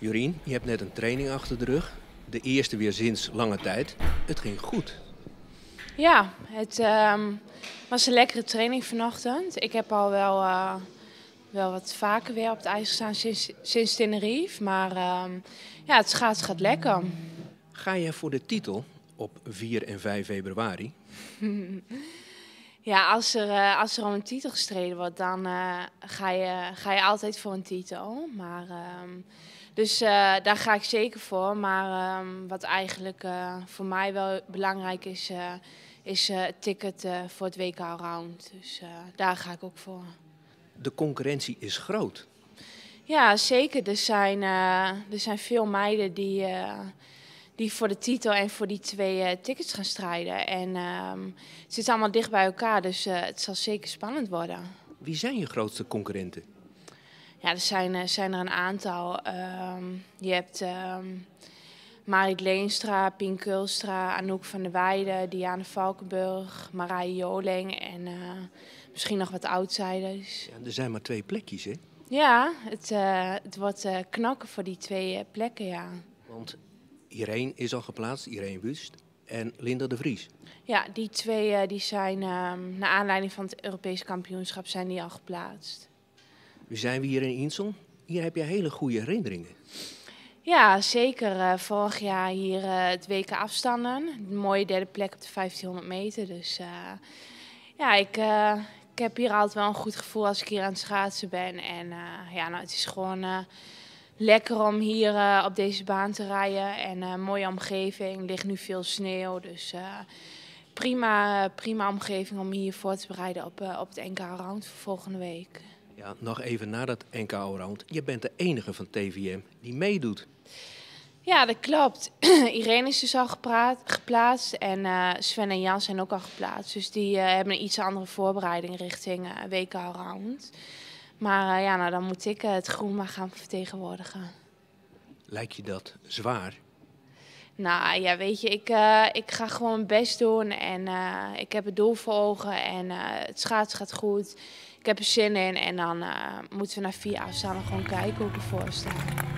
Jurien, je hebt net een training achter de rug. De eerste weer sinds lange tijd. Het ging goed. Ja, het ehm, was een lekkere training vanochtend. Ik heb al wel, eh, wel wat vaker weer op het ijs gestaan sinds, sinds Tenerife. Maar ehm, ja, het schaats gaat lekker. Ga je voor de titel op 4 en 5 februari? Ja, als er, eh, als er om een titel gestreden wordt, dan eh, ga, je, ga je altijd voor een titel. Maar, ehm, dus eh, daar ga ik zeker voor. Maar ehm, wat eigenlijk voor mij wel belangrijk is, is het ticket voor het WK Round. Dus daar ga ik ook voor. De concurrentie is groot. Ja, zeker. Er zijn, er zijn veel meiden die die voor de titel en voor die twee eh, tickets gaan strijden. En um, ehm, het zit allemaal dicht bij elkaar, dus eh, het zal zeker spannend worden. Wie zijn je grootste concurrenten? Ja, er zijn, eh, zijn er een aantal. Ehm, je hebt um, Marit Leenstra, Pien Kulstra, Anouk van der Weijden, Diane Valkenburg, Marije Joling en misschien nog wat outsiders. Ja, er zijn maar twee plekjes, hè? Ja, het, het wordt knakken voor die twee plekken, ja. Want Irene is al geplaatst, Irene Wust en Linda de Vries. Ja, die twee eh, die zijn ehm, naar aanleiding van het Europese kampioenschap zijn die al geplaatst. We zijn hier in Insel. Hier heb je hele goede herinneringen. Ja, zeker. Eh, vorig jaar hier eh, het weken afstanden. Een mooie derde plek op de 1500 meter. Dus ja, ik, ik heb hier altijd wel een goed gevoel als ik hier aan het schaatsen ben. En ja, nou, het is gewoon lekker om hier eh, op deze baan te rijden. En uh, mooie omgeving, er ligt nu veel sneeuw. Dus eh, prima, prima omgeving om hier voor te bereiden op, op het NK Round voor volgende week. Ja, nog even na dat NK Round. Je bent de enige van TVM die meedoet. Ja, dat klopt. Irene is dus al gepraat, geplaatst en Sven en Jan zijn ook al geplaatst. Dus die hebben een iets andere voorbereiding richting WK Round. Maar eh, ja, nou, dan moet ik eh, het groen maar gaan vertegenwoordigen. Lijkt je dat zwaar? Nou ja, weet je, ik, eh, ik ga gewoon mijn best doen en ik heb het doel voor ogen en het schaats gaat goed. Ik heb er zin in en dan moeten we naar vier afstanden gewoon kijken hoe ik ervoor sta.